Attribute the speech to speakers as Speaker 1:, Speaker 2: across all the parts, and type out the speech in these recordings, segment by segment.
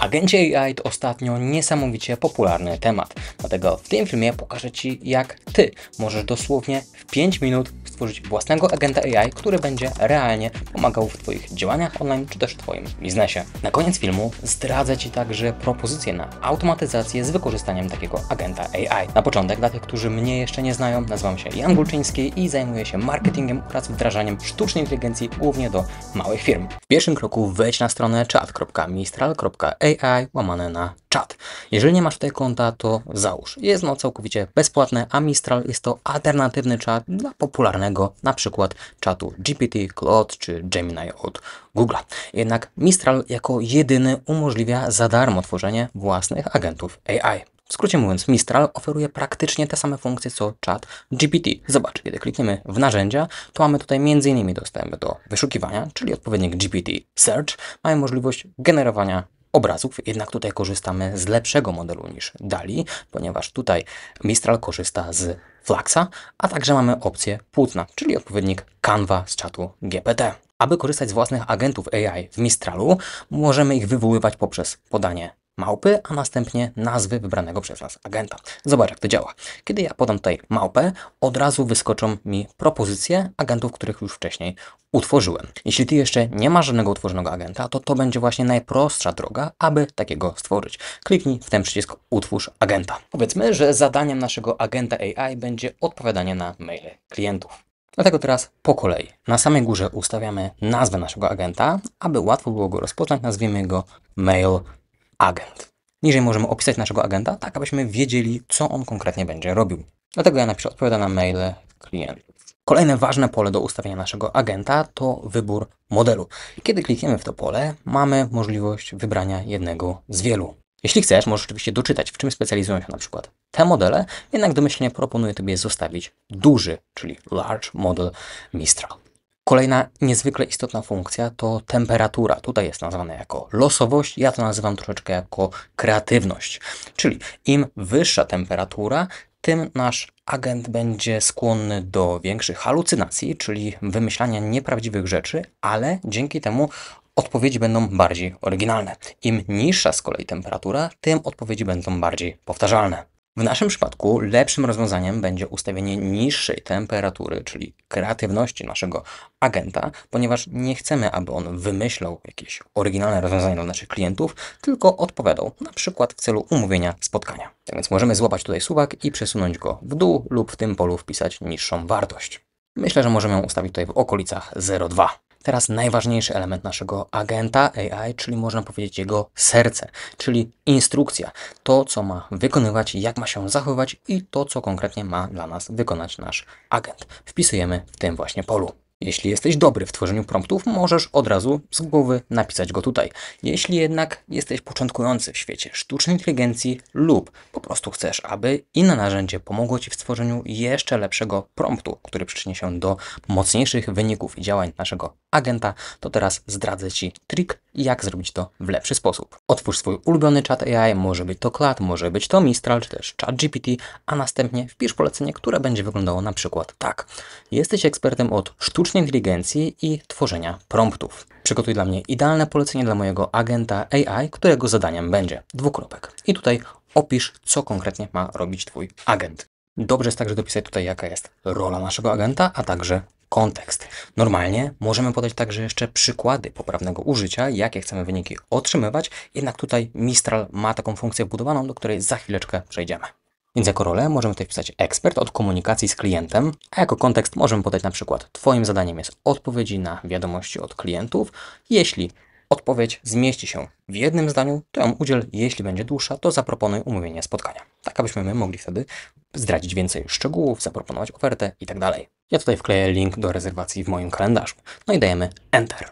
Speaker 1: Agenci AI to ostatnio niesamowicie popularny temat, dlatego w tym filmie pokażę Ci, jak Ty możesz dosłownie w 5 minut stworzyć własnego agenta AI, który będzie realnie pomagał w Twoich działaniach online czy też w Twoim biznesie. Na koniec filmu zdradzę Ci także propozycje na automatyzację z wykorzystaniem takiego agenta AI. Na początek, dla tych, którzy mnie jeszcze nie znają, nazywam się Jan Gulczyński i zajmuję się marketingiem oraz wdrażaniem sztucznej inteligencji głównie do małych firm. W pierwszym kroku wejdź na stronę chat.mistral.ai łamane na czat. Jeżeli nie masz tutaj konta, to załóż. Jest ono całkowicie bezpłatne, a Mistral jest to alternatywny czat dla popularnego na przykład czatu GPT, Claude czy Gemini od Google. Jednak Mistral jako jedyny umożliwia za darmo tworzenie własnych agentów AI. W skrócie mówiąc, Mistral oferuje praktycznie te same funkcje co Chat GPT. Zobacz, kiedy klikniemy w narzędzia, to mamy tutaj m.in. dostęp do wyszukiwania, czyli odpowiednik GPT Search. Mamy możliwość generowania obrazów, jednak tutaj korzystamy z lepszego modelu niż DALI, ponieważ tutaj Mistral korzysta z Flaxa, a także mamy opcję płótna, czyli odpowiednik Canva z czatu GPT. Aby korzystać z własnych agentów AI w Mistralu, możemy ich wywoływać poprzez podanie małpy, a następnie nazwy wybranego przez nas agenta. Zobacz, jak to działa. Kiedy ja podam tutaj małpę, od razu wyskoczą mi propozycje agentów, których już wcześniej utworzyłem. Jeśli Ty jeszcze nie masz żadnego utworzonego agenta, to to będzie właśnie najprostsza droga, aby takiego stworzyć. Kliknij w ten przycisk Utwórz agenta. Powiedzmy, że zadaniem naszego agenta AI będzie odpowiadanie na maile klientów. Dlatego teraz po kolei. Na samej górze ustawiamy nazwę naszego agenta, aby łatwo było go rozpoznać. Nazwijmy go Mail agent. Niżej możemy opisać naszego agenta, tak abyśmy wiedzieli, co on konkretnie będzie robił. Dlatego ja napiszę odpowiada na maile klientów. Kolejne ważne pole do ustawienia naszego agenta to wybór modelu. Kiedy klikniemy w to pole, mamy możliwość wybrania jednego z wielu. Jeśli chcesz, możesz oczywiście doczytać, w czym specjalizują się na przykład te modele, jednak domyślnie proponuję Tobie zostawić duży, czyli Large Model Mistral. Kolejna niezwykle istotna funkcja to temperatura. Tutaj jest nazwana jako losowość, ja to nazywam troszeczkę jako kreatywność. Czyli im wyższa temperatura, tym nasz agent będzie skłonny do większych halucynacji, czyli wymyślania nieprawdziwych rzeczy, ale dzięki temu odpowiedzi będą bardziej oryginalne. Im niższa z kolei temperatura, tym odpowiedzi będą bardziej powtarzalne. W naszym przypadku lepszym rozwiązaniem będzie ustawienie niższej temperatury, czyli kreatywności naszego agenta, ponieważ nie chcemy, aby on wymyślał jakieś oryginalne rozwiązania dla naszych klientów, tylko odpowiadał, na przykład w celu umówienia spotkania. Tak więc możemy złapać tutaj suwak i przesunąć go w dół lub w tym polu wpisać niższą wartość. Myślę, że możemy ją ustawić tutaj w okolicach 0,2 teraz najważniejszy element naszego agenta AI, czyli można powiedzieć jego serce, czyli instrukcja. To, co ma wykonywać, jak ma się zachowywać i to, co konkretnie ma dla nas wykonać nasz agent. Wpisujemy w tym właśnie polu. Jeśli jesteś dobry w tworzeniu promptów, możesz od razu z głowy napisać go tutaj. Jeśli jednak jesteś początkujący w świecie sztucznej inteligencji lub po prostu chcesz, aby inne narzędzie pomogło Ci w stworzeniu jeszcze lepszego promptu, który przyczyni się do mocniejszych wyników i działań naszego agenta, to teraz zdradzę Ci trik, jak zrobić to w lepszy sposób. Otwórz swój ulubiony chat AI, może być to Cloud, może być to Mistral, czy też Chat GPT, a następnie wpisz polecenie, które będzie wyglądało na przykład tak. Jesteś ekspertem od sztucznej sztucznej inteligencji i tworzenia promptów. Przygotuj dla mnie idealne polecenie dla mojego agenta AI, którego zadaniem będzie dwukropek. I tutaj opisz, co konkretnie ma robić Twój agent. Dobrze jest także dopisać tutaj, jaka jest rola naszego agenta, a także kontekst. Normalnie możemy podać także jeszcze przykłady poprawnego użycia, jakie chcemy wyniki otrzymywać, jednak tutaj Mistral ma taką funkcję wbudowaną, do której za chwileczkę przejdziemy. Więc jako rolę możemy tutaj wpisać ekspert od komunikacji z klientem, a jako kontekst możemy podać na przykład Twoim zadaniem jest odpowiedzi na wiadomości od klientów. Jeśli odpowiedź zmieści się w jednym zdaniu, to ją udziel. Jeśli będzie dłuższa, to zaproponuj umówienie spotkania. Tak, abyśmy my mogli wtedy zdradzić więcej szczegółów, zaproponować ofertę itd. Tak ja tutaj wkleję link do rezerwacji w moim kalendarzu. No i dajemy Enter.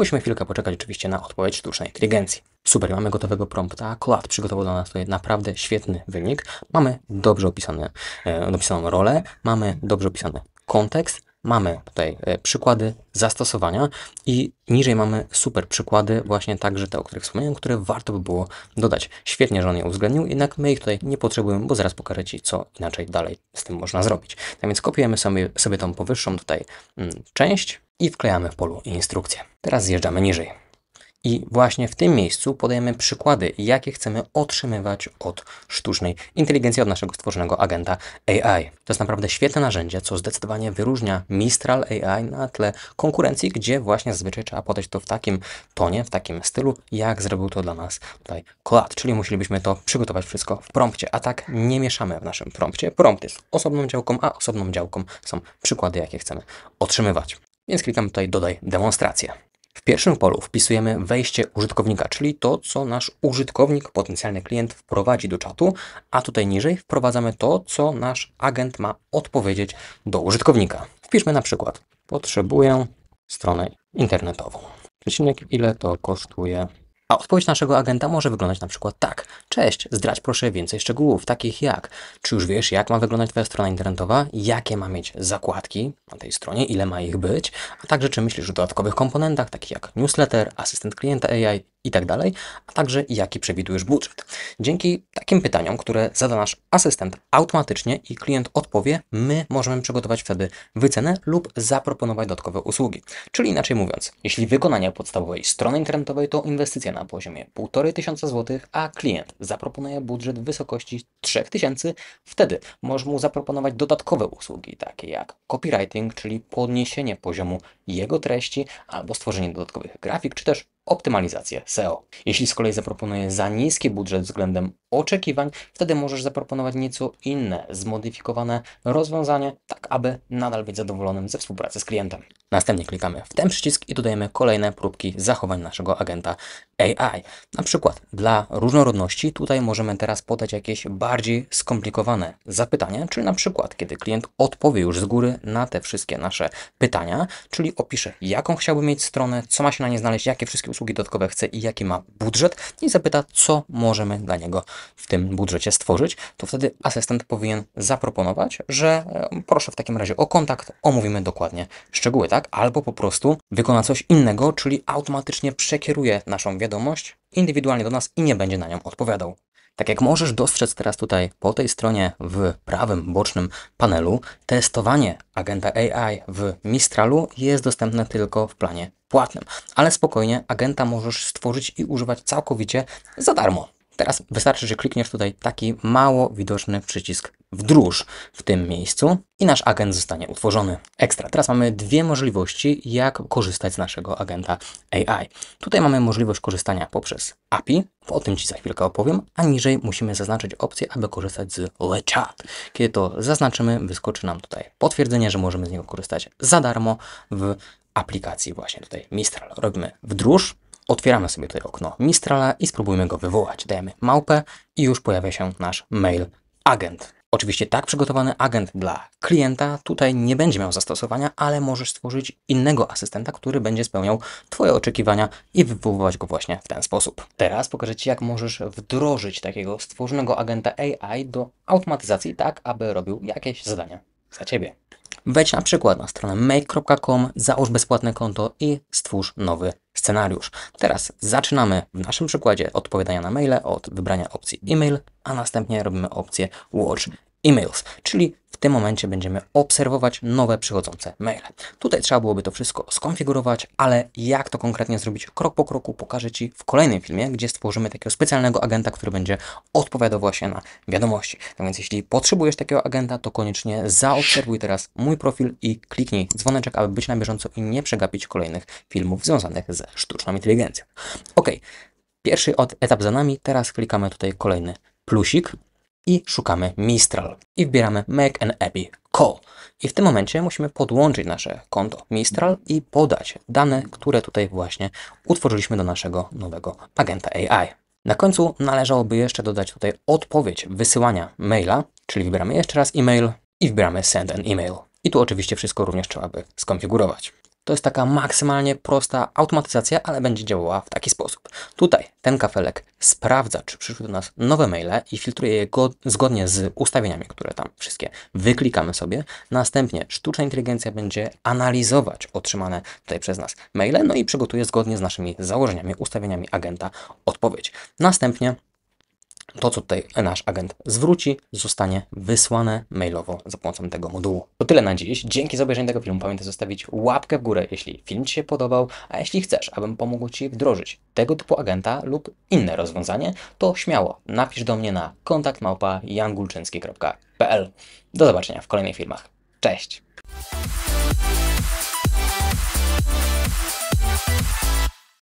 Speaker 1: Musimy chwilkę poczekać oczywiście na odpowiedź sztucznej inteligencji. Super, mamy gotowego prompta. Kolat przygotował dla nas tutaj naprawdę świetny wynik. Mamy dobrze opisane, e, rolę, mamy dobrze opisany kontekst, mamy tutaj e, przykłady zastosowania i niżej mamy super przykłady, właśnie także te, o których wspomniałem, które warto by było dodać. Świetnie, że on je uwzględnił, jednak my ich tutaj nie potrzebujemy, bo zaraz pokażę Ci, co inaczej dalej z tym można zrobić. Tak więc kopiujemy sobie, sobie tą powyższą tutaj mm, część, i wklejamy w polu instrukcję. Teraz zjeżdżamy niżej. I właśnie w tym miejscu podajemy przykłady, jakie chcemy otrzymywać od sztucznej inteligencji, od naszego stworzonego agenta AI. To jest naprawdę świetne narzędzie, co zdecydowanie wyróżnia Mistral AI na tle konkurencji, gdzie właśnie zazwyczaj trzeba podać to w takim tonie, w takim stylu, jak zrobił to dla nas tutaj Kolat, czyli musielibyśmy to przygotować wszystko w prompcie, a tak nie mieszamy w naszym prompcie. Prompt jest osobną działką, a osobną działką są przykłady, jakie chcemy otrzymywać więc klikam tutaj dodaj demonstrację. W pierwszym polu wpisujemy wejście użytkownika, czyli to, co nasz użytkownik, potencjalny klient wprowadzi do czatu, a tutaj niżej wprowadzamy to, co nasz agent ma odpowiedzieć do użytkownika. Wpiszmy na przykład, potrzebuję stronę internetową. Przecinek, ile to kosztuje a odpowiedź naszego agenta może wyglądać na przykład tak. Cześć, zdrać proszę więcej szczegółów, takich jak czy już wiesz, jak ma wyglądać Twoja strona internetowa, jakie ma mieć zakładki na tej stronie, ile ma ich być, a także czy myślisz o dodatkowych komponentach, takich jak newsletter, asystent klienta AI itd., tak a także jaki przewidujesz budżet. Dzięki takim pytaniom, które zada nasz asystent automatycznie i klient odpowie, my możemy przygotować wtedy wycenę lub zaproponować dodatkowe usługi. Czyli inaczej mówiąc, jeśli wykonanie podstawowej strony internetowej to inwestycja na poziomie 1500 zł, a klient zaproponuje budżet w wysokości 3000, wtedy możemy mu zaproponować dodatkowe usługi, takie jak copywriting, czyli podniesienie poziomu jego treści albo stworzenie dodatkowych grafik, czy też optymalizację SEO. Jeśli z kolei zaproponuję za niski budżet względem oczekiwań, wtedy możesz zaproponować nieco inne, zmodyfikowane rozwiązanie, tak aby nadal być zadowolonym ze współpracy z klientem. Następnie klikamy w ten przycisk i dodajemy kolejne próbki zachowań naszego agenta AI. Na przykład dla różnorodności tutaj możemy teraz podać jakieś bardziej skomplikowane zapytanie, czyli na przykład kiedy klient odpowie już z góry na te wszystkie nasze pytania, czyli opisze jaką chciałby mieć stronę, co ma się na nie znaleźć, jakie wszystkie usługi dodatkowe chce i jaki ma budżet i zapyta co możemy dla niego w tym budżecie stworzyć, to wtedy asystent powinien zaproponować, że e, proszę w takim razie o kontakt, omówimy dokładnie szczegóły, tak? tak, albo po prostu wykona coś innego, czyli automatycznie przekieruje naszą wiadomość indywidualnie do nas i nie będzie na nią odpowiadał. Tak jak możesz dostrzec teraz tutaj po tej stronie w prawym bocznym panelu, testowanie agenta AI w Mistralu jest dostępne tylko w planie płatnym, ale spokojnie agenta możesz stworzyć i używać całkowicie za darmo. Teraz wystarczy, że klikniesz tutaj taki mało widoczny przycisk wdróż w tym miejscu i nasz agent zostanie utworzony. Ekstra. Teraz mamy dwie możliwości, jak korzystać z naszego agenta AI. Tutaj mamy możliwość korzystania poprzez API, o tym Ci za chwilkę opowiem, a niżej musimy zaznaczyć opcję, aby korzystać z LeChat. Kiedy to zaznaczymy, wyskoczy nam tutaj potwierdzenie, że możemy z niego korzystać za darmo w aplikacji właśnie tutaj Mistral. Robimy wdróż, otwieramy sobie tutaj okno Mistrala i spróbujmy go wywołać. Dajemy małpę i już pojawia się nasz mail agent. Oczywiście tak przygotowany agent dla klienta tutaj nie będzie miał zastosowania, ale możesz stworzyć innego asystenta, który będzie spełniał Twoje oczekiwania i wywoływać go właśnie w ten sposób. Teraz pokażę Ci, jak możesz wdrożyć takiego stworzonego agenta AI do automatyzacji, tak aby robił jakieś zadania za Ciebie. Wejdź na przykład na stronę make.com, załóż bezpłatne konto i stwórz nowy scenariusz. Teraz zaczynamy w naszym przykładzie odpowiadania na maile od wybrania opcji e-mail, a następnie robimy opcję Watch e-mails, czyli w tym momencie będziemy obserwować nowe przychodzące maile. Tutaj trzeba byłoby to wszystko skonfigurować, ale jak to konkretnie zrobić krok po kroku pokażę Ci w kolejnym filmie, gdzie stworzymy takiego specjalnego agenta, który będzie odpowiadał właśnie na wiadomości. Tak więc jeśli potrzebujesz takiego agenta, to koniecznie zaobserwuj teraz mój profil i kliknij dzwoneczek, aby być na bieżąco i nie przegapić kolejnych filmów związanych ze sztuczną inteligencją. Ok, pierwszy etap za nami, teraz klikamy tutaj kolejny plusik i szukamy Mistral i wybieramy Make an API Call. I w tym momencie musimy podłączyć nasze konto Mistral i podać dane, które tutaj właśnie utworzyliśmy do naszego nowego agenta AI. Na końcu należałoby jeszcze dodać tutaj odpowiedź wysyłania maila, czyli wybieramy jeszcze raz e-mail i wybieramy send an email. I tu oczywiście wszystko również trzeba by skonfigurować. To jest taka maksymalnie prosta automatyzacja, ale będzie działała w taki sposób. Tutaj ten kafelek sprawdza, czy przyszły do nas nowe maile i filtruje je zgodnie z ustawieniami, które tam wszystkie wyklikamy sobie. Następnie sztuczna inteligencja będzie analizować otrzymane tutaj przez nas maile, no i przygotuje zgodnie z naszymi założeniami, ustawieniami agenta odpowiedź. Następnie to, co tutaj nasz agent zwróci, zostanie wysłane mailowo za pomocą tego modułu. To tyle na dziś. Dzięki za obejrzenie tego filmu. Pamiętaj zostawić łapkę w górę, jeśli film Ci się podobał, a jeśli chcesz, abym pomógł Ci wdrożyć tego typu agenta lub inne rozwiązanie, to śmiało napisz do mnie na kontakt małpa Do zobaczenia w kolejnych filmach. Cześć!